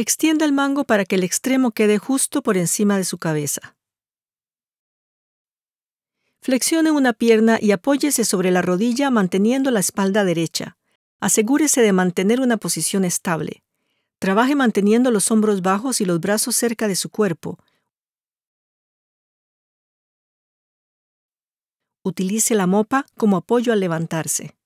Extienda el mango para que el extremo quede justo por encima de su cabeza. Flexione una pierna y apóyese sobre la rodilla manteniendo la espalda derecha. Asegúrese de mantener una posición estable. Trabaje manteniendo los hombros bajos y los brazos cerca de su cuerpo. Utilice la mopa como apoyo al levantarse.